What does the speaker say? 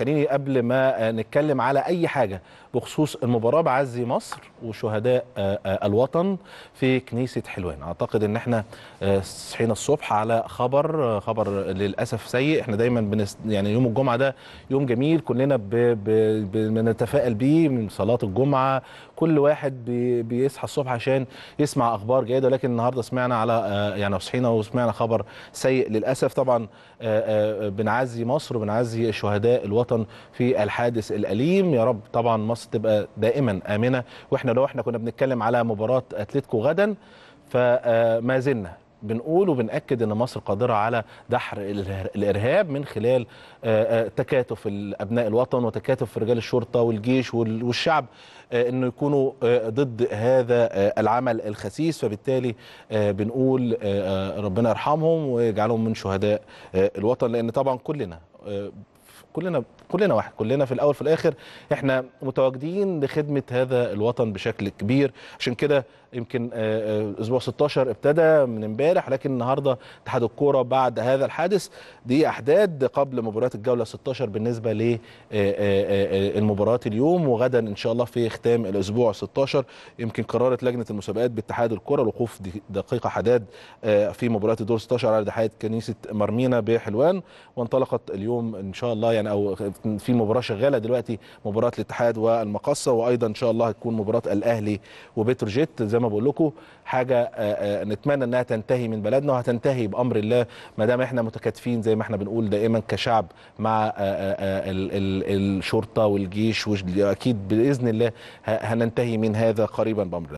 خليني قبل ما آه، نتكلم على اي حاجه بخصوص المباراه بعزي مصر وشهداء آه، آه، الوطن في كنيسه حلوان اعتقد ان احنا صحينا الصبح على خبر خبر للاسف سيء احنا دايما بنس يعني يوم الجمعه ده يوم جميل كلنا ب... ب... بنتفائل بيه من صلاه الجمعه كل واحد بيصحى الصبح عشان يسمع اخبار جيده ولكن النهارده سمعنا على يعني صحينا وسمعنا خبر سيء للاسف طبعا بنعزي مصر وبنعزي شهداء الوطن الوطن في الحادث الأليم يا رب طبعا مصر تبقى دائما آمنة وإحنا لو إحنا كنا بنتكلم على مباراة أتلتيكو غدا فما آه، زلنا بنقول وبنأكد أن مصر قادرة على دحر الإرهاب من خلال آه، آه، تكاتف أبناء الوطن وتكاتف رجال الشرطة والجيش والشعب أنه يكونوا ضد هذا العمل الخسيس فبالتالي بنقول ربنا يرحمهم ويجعلهم من شهداء الوطن لأن طبعا كلنا كلنا كلنا واحد كلنا في الاول في الاخر احنا متواجدين لخدمه هذا الوطن بشكل كبير عشان كده يمكن آه، آه، اسبوع 16 ابتدى من امبارح لكن النهارده اتحاد الكوره بعد هذا الحادث دي احداد قبل مباريات الجوله 16 بالنسبه آه، المباراه اليوم وغدا ان شاء الله في ختام الاسبوع 16 يمكن قررت لجنه المسابقات باتحاد الكوره الوقوف دقيقه حداد في مباريات الدور 16 على دحائق كنيسه مرمينا بحلوان وانطلقت اليوم ان شاء الله يعني او في مباراه شغاله دلوقتي مباراه الاتحاد والمقصه وايضا ان شاء الله هتكون مباراه الاهلي وبتروجيت زي ما بقول لكم حاجه آه، آه، نتمنى انها تنتهي من بلدنا وهتنتهي بامر الله ما دام احنا متكاتفين زي ما احنا بنقول دائما كشعب مع آه، الشرطه والجيش واكيد باذن الله هننتهي من هذا قريبا بامر الله